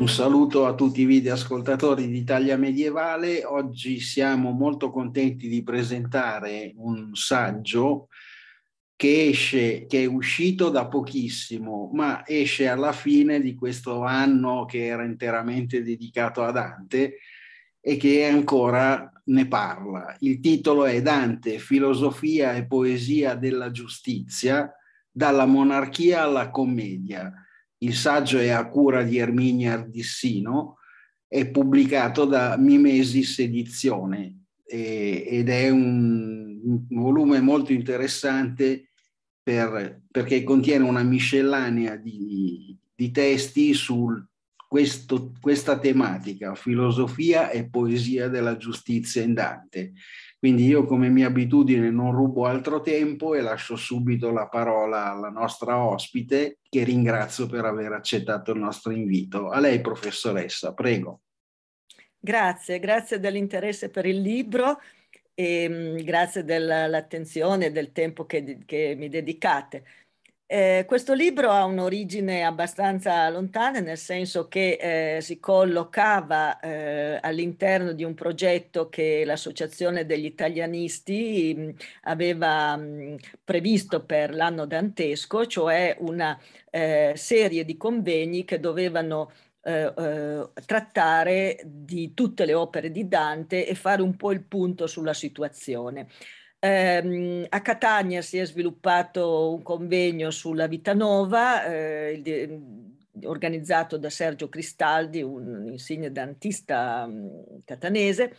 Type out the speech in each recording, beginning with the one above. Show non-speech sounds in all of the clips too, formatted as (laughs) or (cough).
Un saluto a tutti i video ascoltatori d'Italia Medievale. Oggi siamo molto contenti di presentare un saggio che esce, che è uscito da pochissimo, ma esce alla fine di questo anno che era interamente dedicato a Dante e che ancora ne parla. Il titolo è Dante, filosofia e poesia della giustizia, dalla monarchia alla commedia. Il saggio è a cura di Erminia Ardissino, è pubblicato da Mimesis Edizione ed è un volume molto interessante per, perché contiene una miscellanea di, di testi su questo, questa tematica, filosofia e poesia della giustizia in Dante. Quindi io come mia abitudine non rubo altro tempo e lascio subito la parola alla nostra ospite che ringrazio per aver accettato il nostro invito. A lei professoressa, prego. Grazie, grazie dell'interesse per il libro e ehm, grazie dell'attenzione e del tempo che, che mi dedicate. Eh, questo libro ha un'origine abbastanza lontana, nel senso che eh, si collocava eh, all'interno di un progetto che l'Associazione degli Italianisti mh, aveva mh, previsto per l'anno dantesco, cioè una eh, serie di convegni che dovevano eh, eh, trattare di tutte le opere di Dante e fare un po' il punto sulla situazione. Eh, a Catania si è sviluppato un convegno sulla vita nova, eh, mm, organizzato da Sergio Cristaldi, un insigne dantista mm, catanese,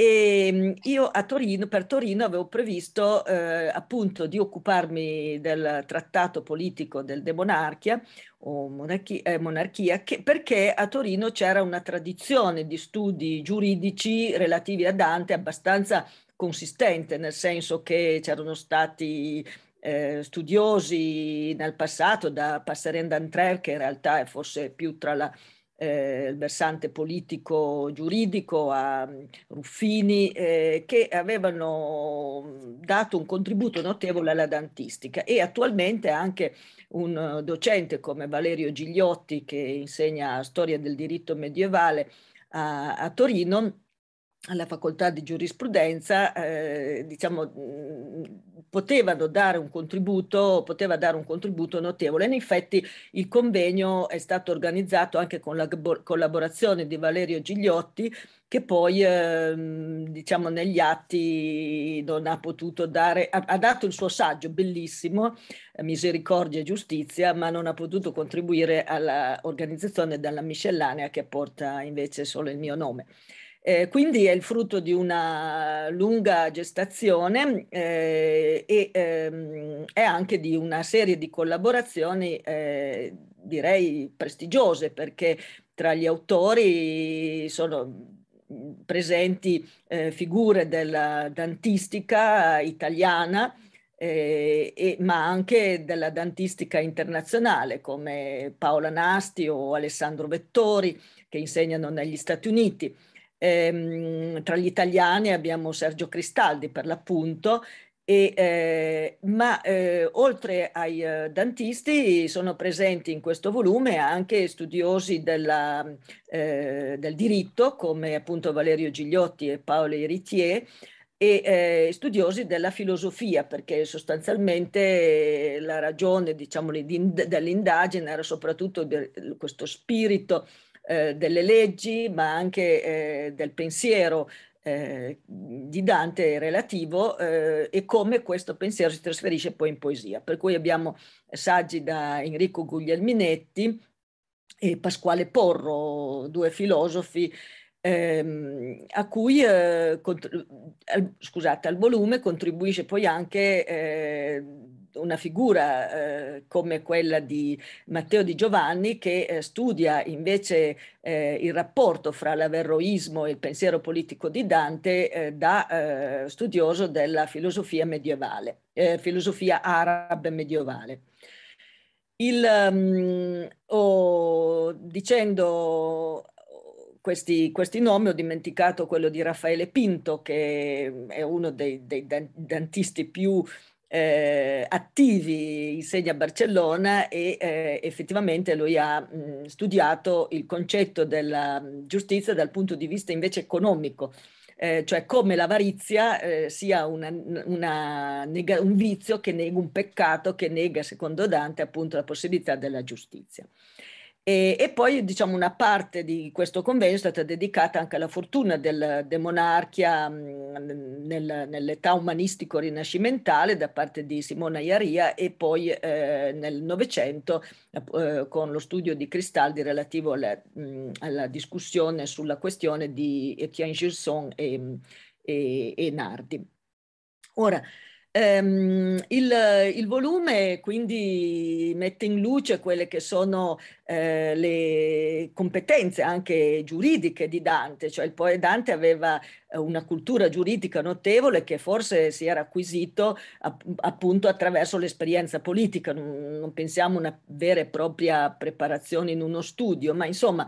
e ehm, io a Torino, per Torino avevo previsto eh, appunto di occuparmi del trattato politico del De Monarchia o monarchia, eh, monarchia che, perché a Torino c'era una tradizione di studi giuridici relativi a Dante abbastanza consistente, nel senso che c'erano stati eh, studiosi nel passato da Passerenda Antrel, che in realtà è forse più tra la eh, il versante politico-giuridico, a mm, Ruffini, eh, che avevano mm, dato un contributo notevole alla dantistica e attualmente anche un eh, docente come Valerio Gigliotti che insegna storia del diritto medievale a, a Torino alla facoltà di giurisprudenza, eh, diciamo, mm, potevano dare un contributo, poteva dare un contributo notevole. In effetti il convegno è stato organizzato anche con la collaborazione di Valerio Gigliotti, che poi ehm, diciamo negli atti non ha potuto dare, ha, dato il suo saggio bellissimo, eh, Misericordia e Giustizia, ma non ha potuto contribuire all'organizzazione della miscellanea che porta invece solo il mio nome. Eh, quindi è il frutto di una lunga gestazione eh, e ehm, è anche di una serie di collaborazioni, eh, direi prestigiose, perché tra gli autori sono presenti eh, figure della dantistica italiana, eh, eh, ma anche della dantistica internazionale come Paola Nasti o Alessandro Vettori che insegnano negli Stati Uniti. Ehm, tra gli italiani abbiamo Sergio Cristaldi per l'appunto, e, eh, ma eh, oltre ai eh, dantisti sono presenti in questo volume anche studiosi della, eh, del diritto come appunto Valerio Gigliotti e Paolo Iritier e eh, studiosi della filosofia perché sostanzialmente eh, la ragione diciamo, dell'indagine era soprattutto questo spirito eh, delle leggi, ma anche eh, del pensiero eh, di Dante relativo eh, e come questo pensiero si trasferisce poi in poesia. Per cui abbiamo saggi da Enrico Guglielminetti e Pasquale Porro, due filosofi Ehm, a cui, eh, al, scusate, al volume contribuisce poi anche eh, una figura eh, come quella di Matteo Di Giovanni che eh, studia invece eh, il rapporto fra l'averroismo e il pensiero politico di Dante eh, da eh, studioso della filosofia medievale, eh, filosofia araba medievale. Il, um, oh, dicendo questi, questi, nomi, ho dimenticato quello di Raffaele Pinto, che è uno dei, dei dantisti più eh, attivi insegna a Barcellona e eh, effettivamente lui ha mh, studiato il concetto della giustizia dal punto di vista invece economico, eh, cioè come l'avarizia eh, sia una, una nega, un vizio che nega un peccato, che nega secondo Dante appunto la possibilità della giustizia. E, e, poi diciamo, una parte di questo convegno è stata dedicata anche alla fortuna del, del monarchia nel, nell'età umanistico-rinascimentale da parte di Simona Iaria e poi eh, nel Novecento eh, eh, con lo studio di Cristaldi relativo alla, mh, alla discussione sulla questione di Etienne Gilson e, e, e Nardi. Ora, Um, il, il, volume quindi mette in luce quelle che sono eh, le competenze anche giuridiche di Dante, cioè il poeta Dante aveva eh, una cultura giuridica notevole che forse si era acquisito appunto attraverso l'esperienza politica, non, non pensiamo una vera e propria preparazione in uno studio, ma insomma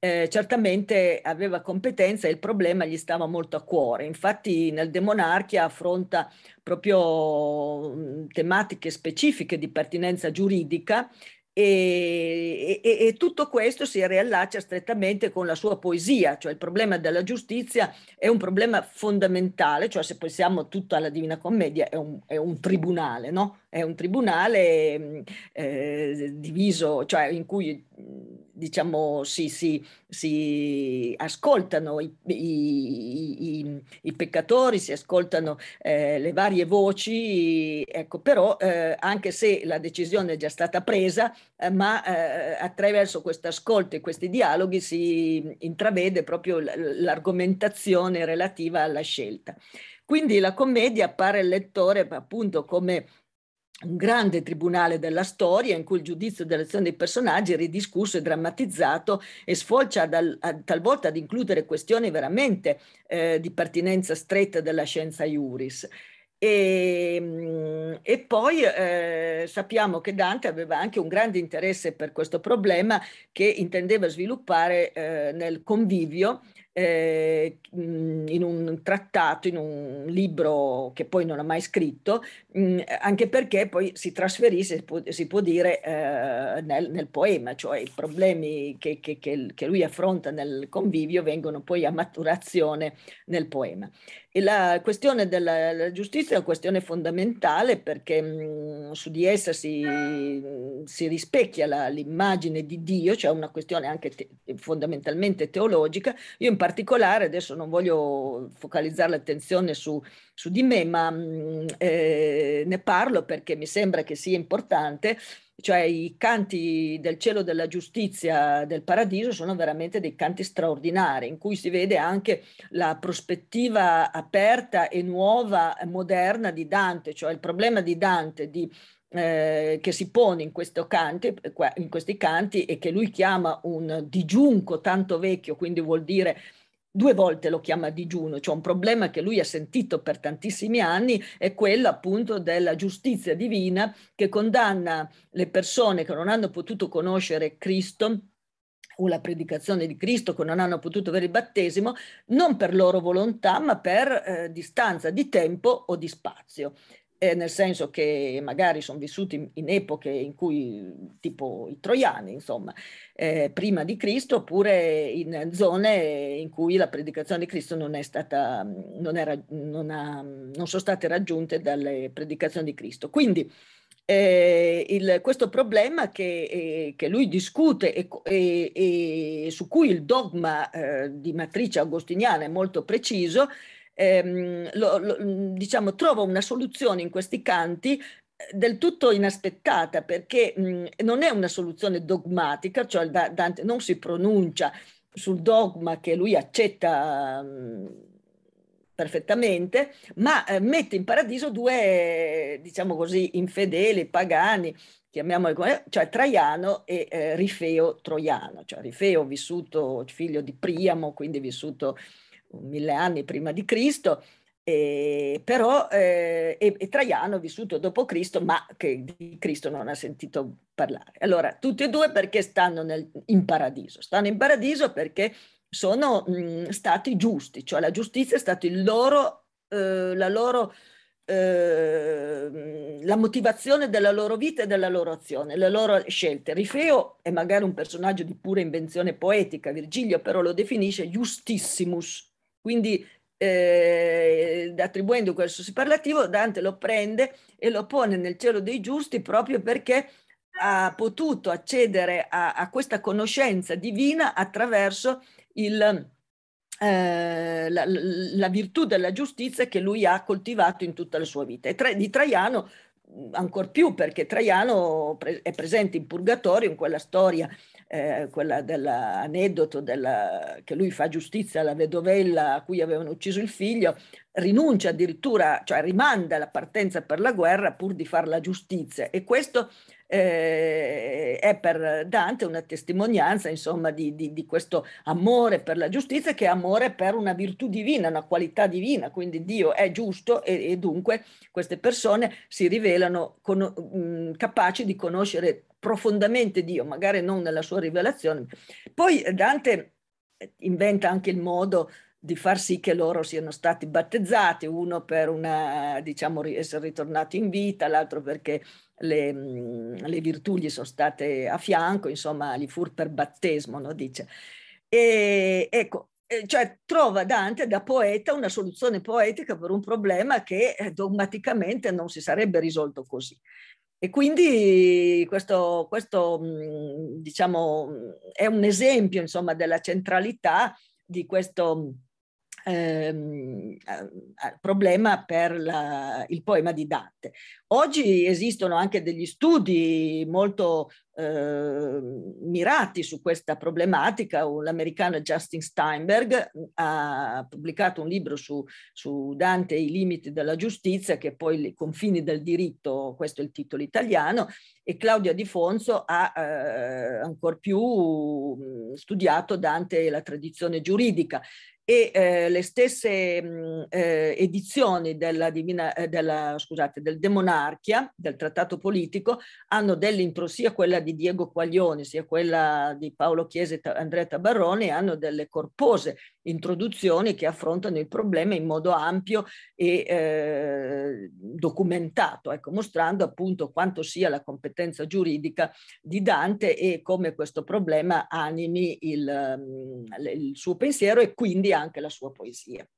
eh, certamente aveva competenza e il problema gli stava molto a cuore. Infatti nel Demonarchia affronta proprio mm, tematiche specifiche di pertinenza giuridica e, e, e, tutto questo si riallaccia strettamente con la sua poesia, cioè il problema della giustizia è un problema fondamentale, cioè se pensiamo tutta la Divina Commedia è un, è un tribunale, no? è un tribunale mhmm, eh, diviso, cioè in cui mhmm, diciamo, si, si, si ascoltano i, i, i, i, peccatori, si ascoltano eh, le varie voci, ecco, però eh, anche se la decisione è già stata presa, eh, ma eh, attraverso questo ascolto e questi dialoghi si intravede proprio l'argomentazione relativa alla scelta. Quindi la commedia appare al lettore appunto come un grande tribunale della storia in cui il giudizio dell'azione dei personaggi è ridiscusso e drammatizzato e sfocia dal, a, talvolta ad includere questioni veramente eh, di pertinenza stretta della scienza iuris. E, ehm, e, poi eh, sappiamo che Dante aveva anche un grande interesse per questo problema che intendeva sviluppare eh, nel convivio eh, in un trattato, in un libro che poi non ha mai scritto, mh, anche perché poi si trasferì, si può, si può dire, eh, nel, nel, poema, cioè i problemi che, che, che, che, lui affronta nel convivio vengono poi a maturazione nel poema. E la questione della giustizia è una questione fondamentale perché mh, mm, su di essa si, si rispecchia la, l'immagine di Dio, cioè una questione anche te, fondamentalmente teologica. Io in particolare, adesso non voglio focalizzare l'attenzione su, su di me, ma mh, mm, eh, ne parlo perché mi sembra che sia importante cioè i canti del cielo della giustizia del paradiso sono veramente dei canti straordinari in cui si vede anche la prospettiva aperta e nuova, moderna di Dante, cioè il problema di Dante di eh, che si pone in, canti, in, questi canti e che lui chiama un digiunco tanto vecchio, quindi vuol dire due volte lo chiama digiuno, cioè un problema che lui ha sentito per tantissimi anni è quello appunto della giustizia divina che condanna le persone che non hanno potuto conoscere Cristo o la predicazione di Cristo che non hanno potuto avere il battesimo, non per loro volontà, ma per eh, distanza di tempo o di spazio eh, nel senso che magari sono vissuti in, epoche in cui, tipo i troiani, insomma, eh, prima di Cristo, oppure in zone in cui la predicazione di Cristo non, è stata, non, era, non, ha, non sono state raggiunte dalle predicazioni di Cristo. Quindi eh, il, questo problema che, eh, che lui discute e, e, e, su cui il dogma eh, di matrice agostiniana è molto preciso, ehm, lo, lo, diciamo, trova una soluzione in questi canti eh, del tutto inaspettata perché mh, non è una soluzione dogmatica, cioè Dante non si pronuncia sul dogma che lui accetta mh, perfettamente, ma eh, mette in paradiso due, diciamo così, infedeli, pagani, chiamiamoli come, cioè Traiano e eh, Rifeo Troiano, cioè Rifeo vissuto, figlio di Priamo, quindi vissuto mille anni prima di Cristo, eh, però eh, e, e, Traiano vissuto dopo Cristo, ma che di Cristo non ha sentito parlare. Allora, tutti e due perché stanno nel, in paradiso? Stanno in paradiso perché sono mh, mm, stati giusti, cioè la giustizia è stata loro, eh, la loro ehm, la motivazione della loro vita e della loro azione, le loro scelte. Rifeo è magari un personaggio di pura invenzione poetica, Virgilio però lo definisce justissimus, quindi eh, attribuendo questo superlativo, Dante lo prende e lo pone nel cielo dei giusti proprio perché ha potuto accedere a, a questa conoscenza divina attraverso il, eh, la, la, virtù della giustizia che lui ha coltivato in tutta la sua vita. E tra, di Traiano ancora più perché Traiano è presente in Purgatorio in quella storia, eh, quella dell'aneddoto della, che lui fa giustizia alla vedovella a cui avevano ucciso il figlio, rinuncia addirittura, cioè rimanda la partenza per la guerra pur di far la giustizia e questo eh, è per Dante una testimonianza insomma di, di, di, questo amore per la giustizia che è amore per una virtù divina, una qualità divina, quindi Dio è giusto e, e dunque queste persone si rivelano con, mh, mm, capaci di conoscere profondamente Dio, magari non nella sua rivelazione. Poi Dante inventa anche il modo di far sì che loro siano stati battezzati, uno per una, diciamo, essere ritornato in vita, l'altro perché le, le, virtù gli sono state a fianco, insomma, gli fur per battesimo, no? dice. E, ecco, cioè trova Dante da poeta una soluzione poetica per un problema che eh, dogmaticamente non si sarebbe risolto così. E quindi questo, questo diciamo, è un esempio insomma, della centralità di questo ehm, problema per la, il poema di Dante. Oggi esistono anche degli studi molto eh, mirati su questa problematica. L'americano Justin Steinberg ha pubblicato un libro su, su Dante e i limiti della giustizia, che poi i confini del diritto, questo è il titolo italiano, e Claudia Di Fonso ha eh, ancora più mm, studiato Dante e la tradizione giuridica e eh, le stesse mh, eh, edizioni della divina, eh, della, scusate, del Demonarchia, del trattato politico, hanno dell'impro, sia quella di Diego Quaglioni, sia quella di Paolo Chiese e Andrea Tabarroni, hanno delle corpose introduzioni che affrontano il problema in modo ampio e eh, documentato, ecco, mostrando appunto quanto sia la competenza giuridica di Dante e come questo problema animi il, il suo pensiero e quindi anche la sua poesia.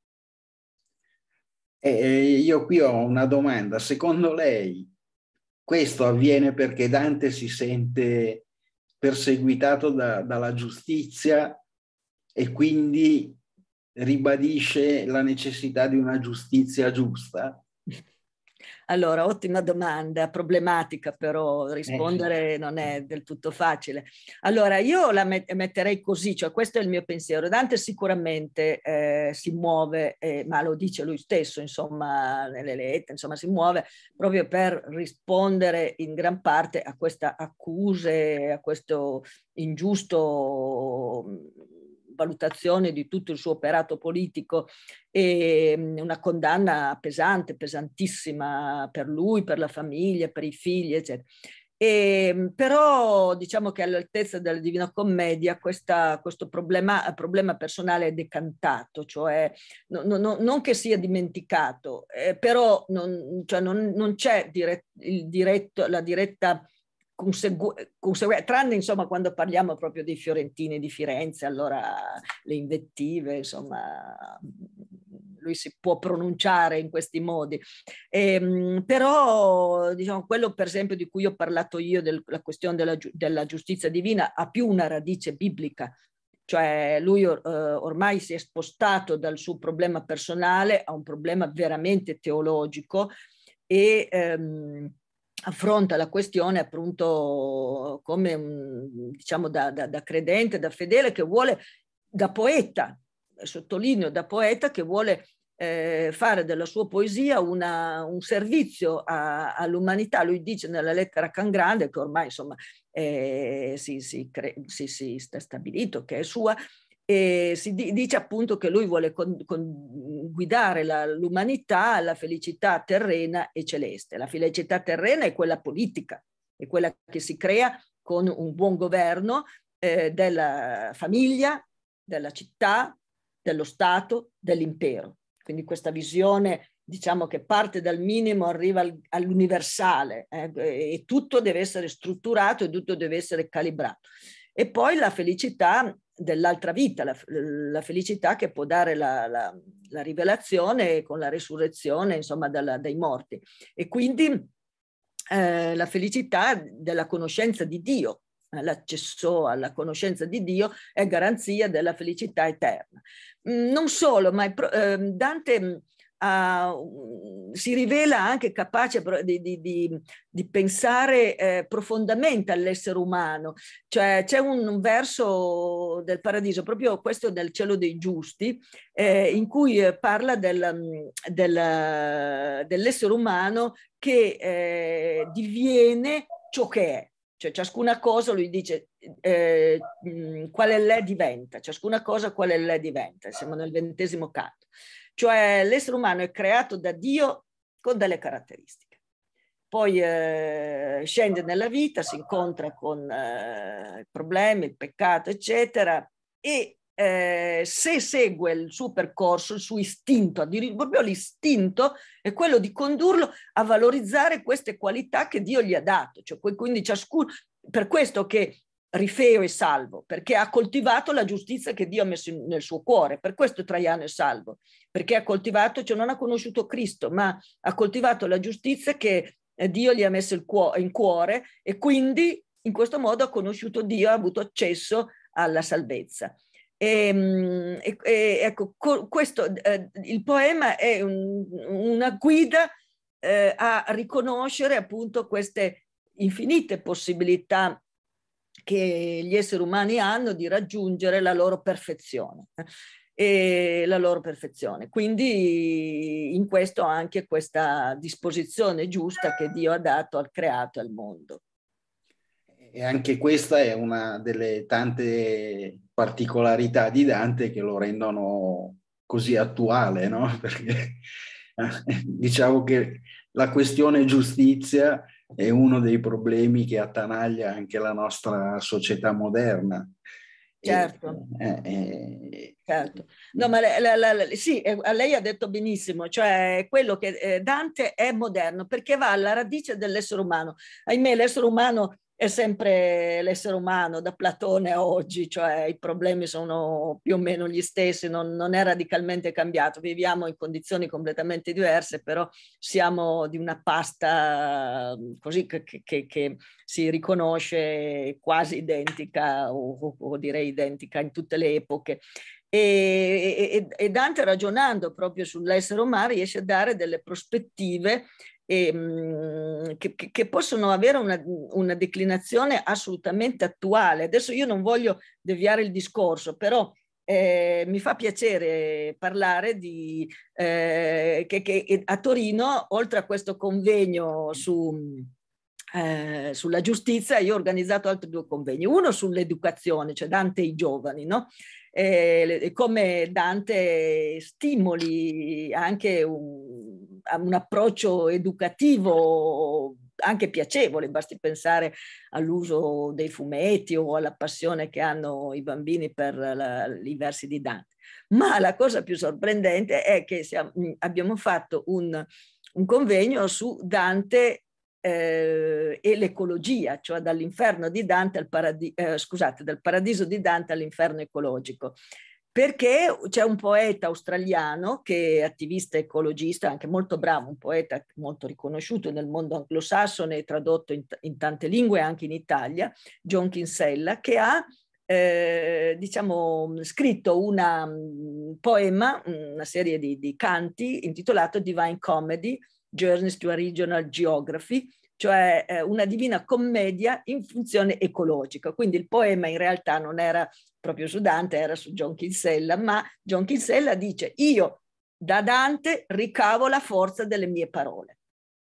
Eh, io qui ho una domanda. Secondo lei questo avviene perché Dante si sente perseguitato da, dalla giustizia e quindi ribadisce la necessità di una giustizia giusta? (laughs) Allora, ottima domanda, problematica però, eh. rispondere eh. non è del tutto facile. Allora, io la met- metterei così, cioè questo è il mio pensiero. Dante sicuramente eh, si muove, eh, ma lo dice lui stesso, insomma, nelle lettere, insomma, si muove proprio per rispondere in gran parte a queste accuse, a questo ingiusto valutazione di tutto il suo operato politico e una condanna pesante, pesantissima per lui, per la famiglia, per i figli, eccetera. E, ehm, però diciamo che all'altezza della Divina Commedia questa, questo problema, problema, personale è decantato, cioè no, no, non che sia dimenticato, eh, però non, cioè non, non c'è dirett, diretto, la diretta consegu- consegu- tranne insomma quando parliamo proprio dei fiorentini di Firenze, allora le invettive, insomma lui si può pronunciare in questi modi. E, ehm, però diciamo, quello per esempio di cui ho parlato io, della questione della, gi- della giustizia divina, ha più una radice biblica, cioè lui or- eh, ormai si è spostato dal suo problema personale a un problema veramente teologico e... Ehm, affronta la questione appunto come diciamo da, da, da credente, da fedele che vuole, da poeta, sottolineo da poeta che vuole eh, fare della sua poesia una, un servizio a, all'umanità. Lui dice nella lettera Can Grande, che ormai insomma eh, si, si, cre- si, si, sta stabilito che è sua, e si dice appunto che lui vuole con, con guidare la, l'umanità alla felicità terrena e celeste. La felicità terrena è quella politica, è quella che si crea con un buon governo eh, della famiglia, della città, dello Stato, dell'impero. Quindi questa visione diciamo che parte dal minimo, arriva all'universale eh, e tutto deve essere strutturato e tutto deve essere calibrato. E poi la felicità dell'altra vita, la, la, felicità che può dare la, la, la rivelazione con la resurrezione, insomma, dalla, dai morti. E quindi eh, la felicità della conoscenza di Dio, l'accesso alla conoscenza di Dio è garanzia della felicità eterna. Mm, non solo, ma ehm, Dante mm, uh, si rivela anche capace di, di, di, di pensare eh, profondamente all'essere umano. Cioè c'è un, un, verso del paradiso, proprio questo del cielo dei giusti, eh, in cui eh, parla del, mm, del, dell'essere umano che eh, diviene ciò che è cioè ciascuna cosa lui dice eh, mh, mm, quale l'è diventa, ciascuna cosa quale l'è diventa, siamo nel ventesimo canto. Cioè l'essere umano è creato da Dio con delle caratteristiche. Poi eh, scende nella vita, si incontra con eh, problemi, il peccato, eccetera, e eh, se segue il suo percorso, il suo istinto, proprio l'istinto è quello di condurlo a valorizzare queste qualità che Dio gli ha dato, cioè, quindi ciascuno, per questo che Rifeo è salvo perché ha coltivato la giustizia che Dio ha messo in, nel suo cuore. Per questo Traiano è salvo, perché ha coltivato, cioè non ha conosciuto Cristo, ma ha coltivato la giustizia che eh, Dio gli ha messo cuo- in cuore e quindi in questo modo ha conosciuto Dio, ha avuto accesso alla salvezza. E, ehm, e, e ecco, co- questo, eh, il poema è un, una guida eh, a riconoscere appunto queste infinite possibilità che gli esseri umani hanno di raggiungere la loro perfezione eh, e la loro perfezione. Quindi in questo anche questa disposizione giusta che Dio ha dato al creato e al mondo. E anche questa è una delle tante particolarità di Dante che lo rendono così attuale, no? (laughs) Perché eh, diciamo che la questione giustizia è uno dei problemi che attanaglia anche la nostra società moderna. Certo. Eh, eh, certo. No, ma la, la, la, sì, eh, lei ha detto benissimo, cioè quello che eh, Dante è moderno perché va alla radice dell'essere umano. Ahimè, l'essere umano è sempre l'essere umano da Platone a oggi, cioè i problemi sono più o meno gli stessi, non, non è radicalmente cambiato, viviamo in condizioni completamente diverse, però siamo di una pasta mm, così che, che, che si riconosce quasi identica o, o, o direi identica in tutte le epoche. E, e, e, Dante ragionando proprio sull'essere umano riesce a dare delle prospettive Ehm, e, che, che, possono avere una, una, declinazione assolutamente attuale. Adesso io non voglio deviare il discorso, però eh, mi fa piacere parlare di, eh, che, che, a Torino, oltre a questo convegno su, eh, sulla giustizia, io ho organizzato altri due convegni, uno sull'educazione, cioè Dante e i giovani, no? Eh, come Dante stimoli anche un, un approccio educativo anche piacevole, basti pensare all'uso dei fumetti o alla passione che hanno i bambini per la, i versi di Dante. Ma la cosa più sorprendente è che siamo, mm, abbiamo fatto un, un, convegno su Dante eh, e l'ecologia, cioè dall'inferno di Dante al paradiso, eh, scusate, dal paradiso di Dante all'inferno ecologico perché c'è un poeta australiano che è attivista ecologista, anche molto bravo, un poeta molto riconosciuto nel mondo anglosassone e tradotto in, in, tante lingue anche in Italia, John Kinsella, che ha eh, diciamo, scritto un mm, poema, una serie di, di canti intitolato Divine Comedy, Journeys to a Regional Geography, cioè eh, una divina commedia in funzione ecologica. Quindi il poema in realtà non era proprio su Dante, era su John Kinsella, ma John Kinsella dice io da Dante ricavo la forza delle mie parole.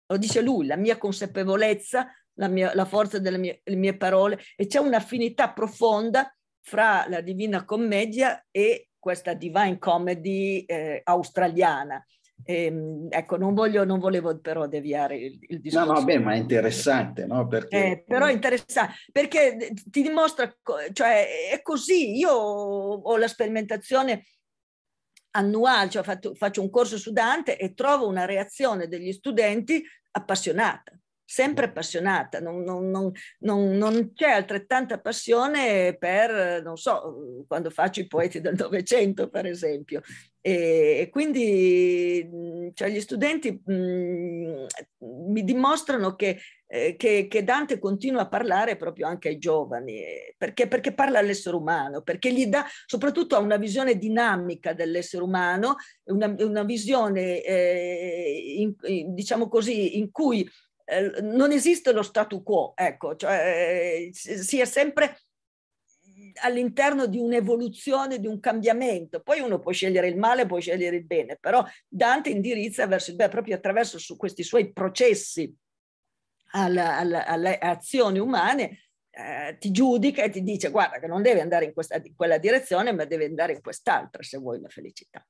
Lo dice lui, la mia consapevolezza, la, mia, la forza delle mie, mie parole e c'è un'affinità profonda fra la Divina Commedia e questa Divine Comedy eh, australiana. E, ehm, ecco, non, voglio, non volevo però deviare il, il discorso. No, no, beh, ma è interessante, no? Perché... Eh, però è interessante, perché eh, ti dimostra, cioè è così, io ho la sperimentazione annuale, cioè fatto, faccio un corso su Dante e trovo una reazione degli studenti appassionata sempre appassionata, non, non, non, non c'è altrettanta passione per, non so, quando faccio i poeti del Novecento, per esempio. E, e quindi mhmm, cioè, gli studenti mh, mhmm, mi dimostrano che, eh, che, che, Dante continua a parlare proprio anche ai giovani, eh, perché, perché parla all'essere umano, perché gli dà soprattutto una visione dinamica dell'essere umano, una, una visione, eh, in, diciamo così, in cui eh, non esiste lo statu quo, ecco, cioè, eh, si è sempre all'interno di un'evoluzione, di un cambiamento. Poi uno può scegliere il male, può scegliere il bene, però Dante indirizza verso il bene proprio attraverso questi suoi processi alla, alla, alle azioni umane, eh, ti giudica e ti dice guarda che non devi andare in, questa, in quella direzione, ma devi andare in quest'altra se vuoi la felicità.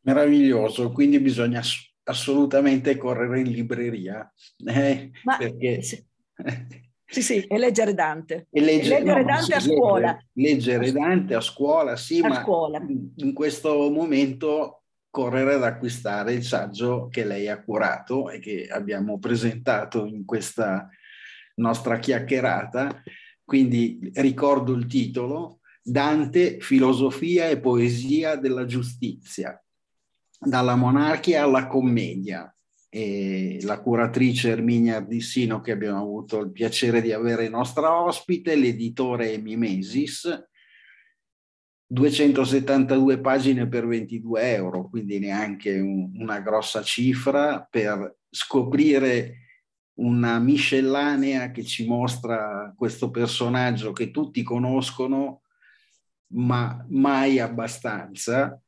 Meraviglioso, quindi bisogna assolutamente correre in libreria. Eh, Ma, perché... Sì. (laughs) Sì, sì, e leggere Dante. E leggere, leggere no, Dante sì, a scuola. Leggere, leggere, Dante a scuola, sì, a ma scuola. in questo momento correre ad acquistare il saggio che lei ha curato e che abbiamo presentato in questa nostra chiacchierata. Quindi ricordo il titolo, Dante, filosofia e poesia della giustizia, dalla monarchia alla commedia. E la curatrice Erminia Ardissino, che abbiamo avuto il piacere di avere nostra ospite, l'editore Mimesis, 272 pagine per 22 euro, quindi neanche un, una grossa cifra per scoprire una miscellanea che ci mostra questo personaggio che tutti conoscono, ma mai abbastanza,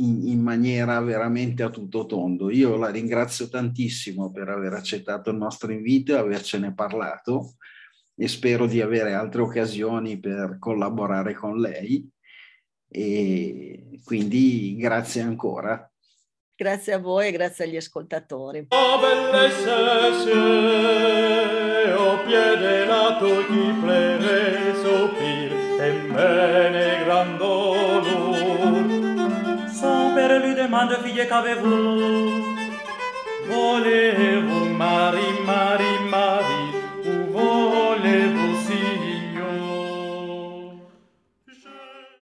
in, in, maniera veramente a tutto tondo. Io la ringrazio tantissimo per aver accettato il nostro invito e avercene parlato e spero di avere altre occasioni per collaborare con lei. E quindi grazie ancora. Grazie a voi e grazie agli ascoltatori. Oh, de fille, qu'avez-vous Volez-vous, Marie, Marie